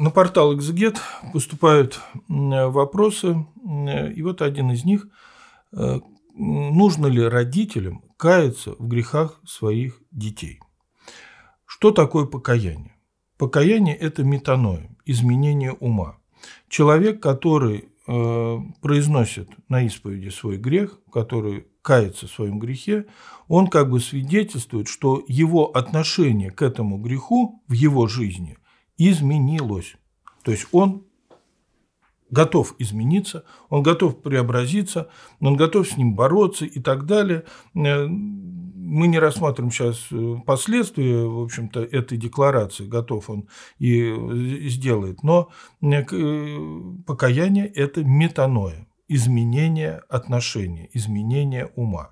на портал Экзегет поступают вопросы, и вот один из них э, – нужно ли родителям каяться в грехах своих детей? Что такое покаяние? Покаяние – это метаноя, изменение ума. Человек, который э, произносит на исповеди свой грех, который кается в своем грехе, он как бы свидетельствует, что его отношение к этому греху в его жизни изменилось. То есть он готов измениться, он готов преобразиться, он готов с ним бороться и так далее. Э, мы не рассматриваем сейчас э, последствия, в общем-то, этой декларации, готов он и э, сделает, но покаяние – это метаноя, изменение отношения, изменение ума.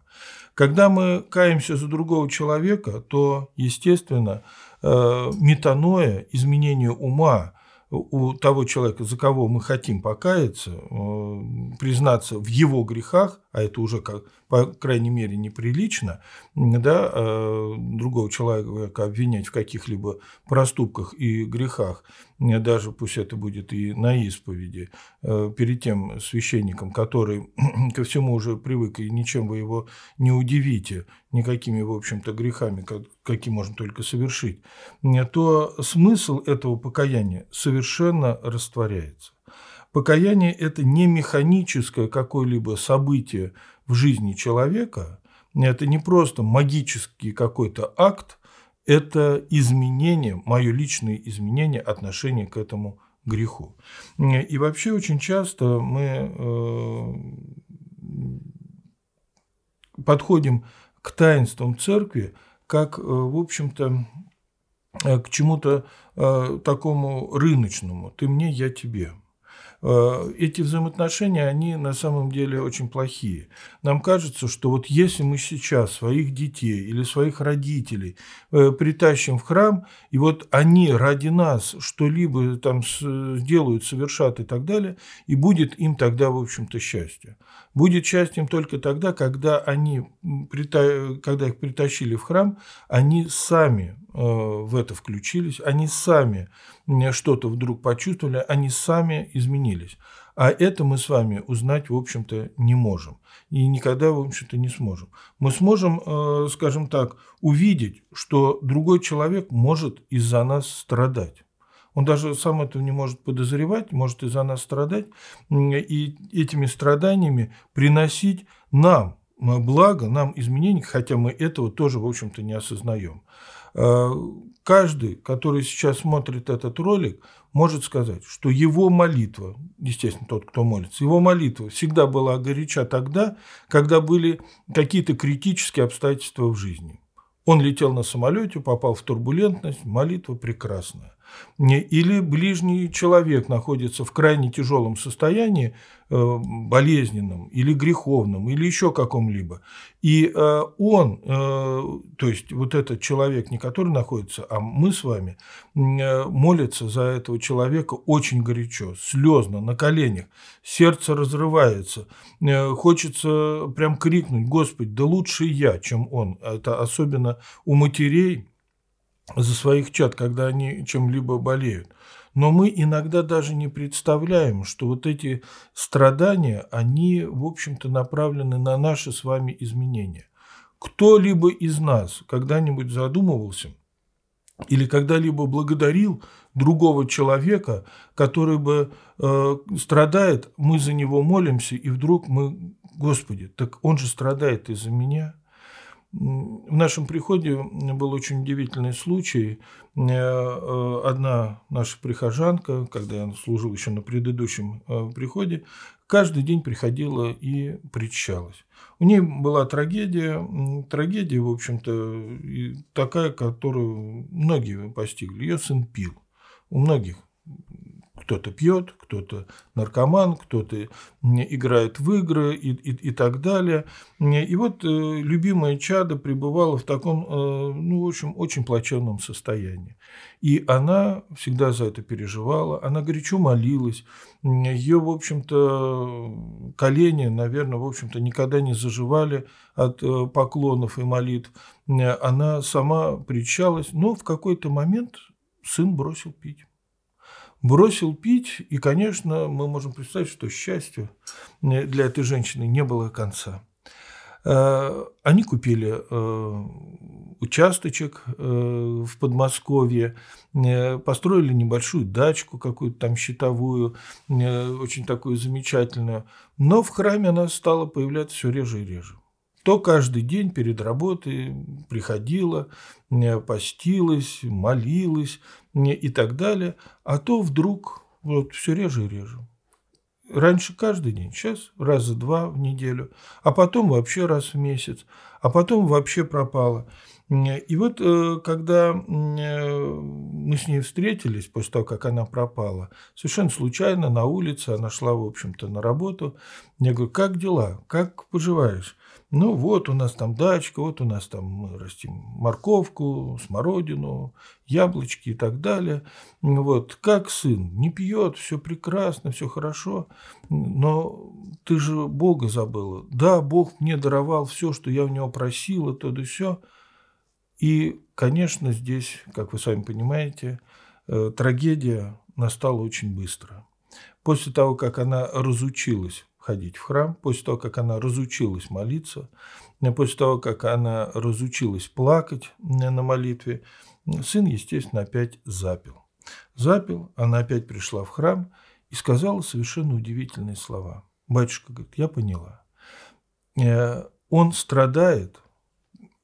Когда мы каемся за другого человека, то, естественно, Э, метаноя, изменение ума у того человека, за кого мы хотим покаяться, э, признаться в его грехах, а это уже, как, по крайней мере, неприлично, да, э, другого человека обвинять в каких-либо проступках и грехах, даже пусть это будет и на исповеди, э, перед тем священником, который ко всему уже привык, и ничем вы его не удивите, никакими, в общем-то, грехами, какие можно только совершить, э, то смысл этого покаяния совершенно растворяется. Покаяние – это не механическое какое-либо событие в жизни человека, это не просто магический какой-то акт, это изменение, мое личное изменение отношения к этому греху. И вообще очень часто мы э, подходим к таинствам церкви как, э, в общем-то, э, к чему-то такому рыночному. Ты мне, я тебе. Э, эти взаимоотношения, они на самом деле очень плохие. Нам кажется, что вот если мы сейчас своих детей или своих родителей э, притащим в храм, и вот они ради нас что-либо там сделают, совершат и так далее, и будет им тогда, в общем-то, счастье. Будет счастьем только тогда, когда, они, когда их притащили в храм, они сами Э, в это включились, они сами что-то вдруг почувствовали, они сами изменились. А это мы с вами узнать, в общем-то, не можем. И никогда, в общем-то, не сможем. Мы сможем, э, скажем так, увидеть, что другой человек может из-за нас страдать. Он даже сам этого не может подозревать, может из-за нас страдать, и этими страданиями приносить нам благо, нам изменений, хотя мы этого тоже, в общем-то, не осознаем. Э, каждый, который сейчас смотрит этот ролик, может сказать, что его молитва, естественно, тот, кто молится, его молитва всегда была горяча тогда, когда были какие-то критические обстоятельства в жизни. Он летел на самолете, попал в турбулентность, молитва прекрасная или ближний человек находится в крайне тяжелом состоянии, э, болезненном или греховном или еще каком-либо. И э, он, э, то есть вот этот человек, не который находится, а мы с вами, молится за этого человека очень горячо, слезно, на коленях, сердце разрывается, хочется прям крикнуть, Господи, да лучше я, чем он. Это особенно у матерей, за своих чат, когда они чем-либо болеют. Но мы иногда даже не представляем, что вот эти страдания, они, в общем-то, направлены на наши с вами изменения. Кто-либо из нас когда-нибудь задумывался или когда-либо благодарил другого человека, который бы э, страдает, мы за него молимся, и вдруг мы, Господи, так он же страдает из-за меня – в нашем приходе был очень удивительный случай. Э, э, одна наша прихожанка, когда я служил еще на предыдущем э, приходе, каждый день приходила и причащалась. У нее была трагедия, трагедия, в общем-то, такая, которую многие постигли. Ее сын пил. У многих кто-то пьет, кто-то наркоман, кто-то играет в игры и, и, и так далее. И вот э, любимая чада пребывала в таком, э, ну, в общем, очень плачевном состоянии. И она всегда за это переживала, она горячо молилась, ее, в общем-то, колени, наверное, в общем-то, никогда не заживали от э, поклонов и молитв. Она сама причалась, но в какой-то момент сын бросил пить бросил пить, и, конечно, мы можем представить, что счастью для этой женщины не было конца. Э, они купили э, участочек э, в Подмосковье, построили небольшую дачку какую-то там щитовую, очень такую замечательную. Но в храме она стала появляться все реже и реже то каждый день перед работой приходила, э, постилась, молилась э, и так далее, а то вдруг вот все реже и реже. Раньше каждый день, сейчас раза два в неделю, а потом вообще раз в месяц, а потом вообще пропало. Э, и вот когда мы с ней встретились, после того, как она пропала, совершенно случайно на улице, она шла, в общем-то, на работу, я говорю, как дела, как поживаешь? Ну, вот у нас там дачка, вот у нас там мы растим морковку, смородину, яблочки и так далее. Вот, как сын, не пьет, все прекрасно, все хорошо, но ты же Бога забыла. Да, Бог мне даровал все, что я у него просила, то да все. И, конечно, здесь, как вы сами понимаете, э, трагедия настала очень быстро. После того, как она разучилась ходить в храм, после того, как она разучилась молиться, э, после того, как она разучилась плакать э, на молитве, сын, естественно, опять запил. Запил, она опять пришла в храм и сказала совершенно удивительные слова. Батюшка говорит, я поняла. Э, Он страдает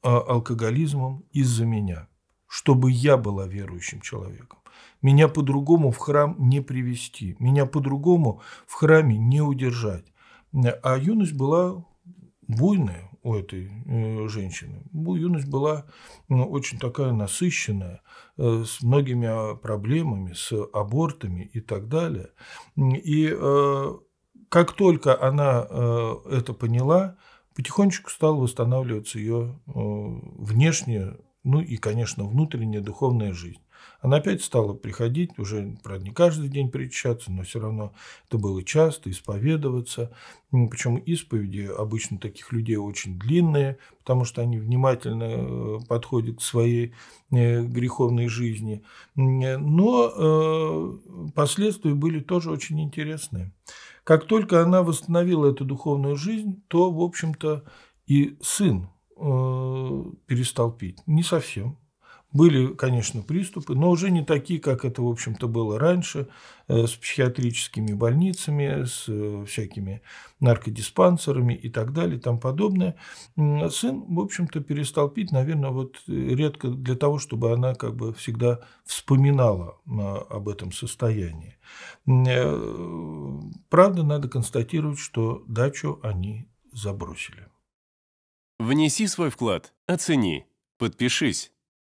алкоголизмом из-за меня, чтобы я была верующим человеком. Меня по-другому в храм не привести, меня по-другому в храме не удержать. А юность была буйная у этой э, женщины. Юность была ну, очень такая насыщенная, э, с многими а, проблемами, с абортами и так далее. И э, как только она это поняла, потихонечку стала восстанавливаться ее внешняя, ну и, конечно, внутренняя духовная жизнь. Она опять стала приходить, уже, правда, не каждый день причащаться, но все равно это было часто, исповедоваться. Ну, Причем исповеди обычно таких людей очень длинные, потому что они внимательно э, подходят к своей э, греховной жизни. Но э, последствия были тоже очень интересные. Как только она восстановила эту духовную жизнь, то, в общем-то, и сын перестал пить. Не совсем, были, конечно, приступы, но уже не такие, как это, в общем-то, было раньше, э, с психиатрическими больницами, с э, всякими наркодиспансерами и так далее, и тому подобное. Сын, в общем-то, перестал пить, наверное, вот редко для того, чтобы она как бы всегда вспоминала об этом состоянии. Э, правда, надо констатировать, что дачу они забросили. Внеси свой вклад, оцени, подпишись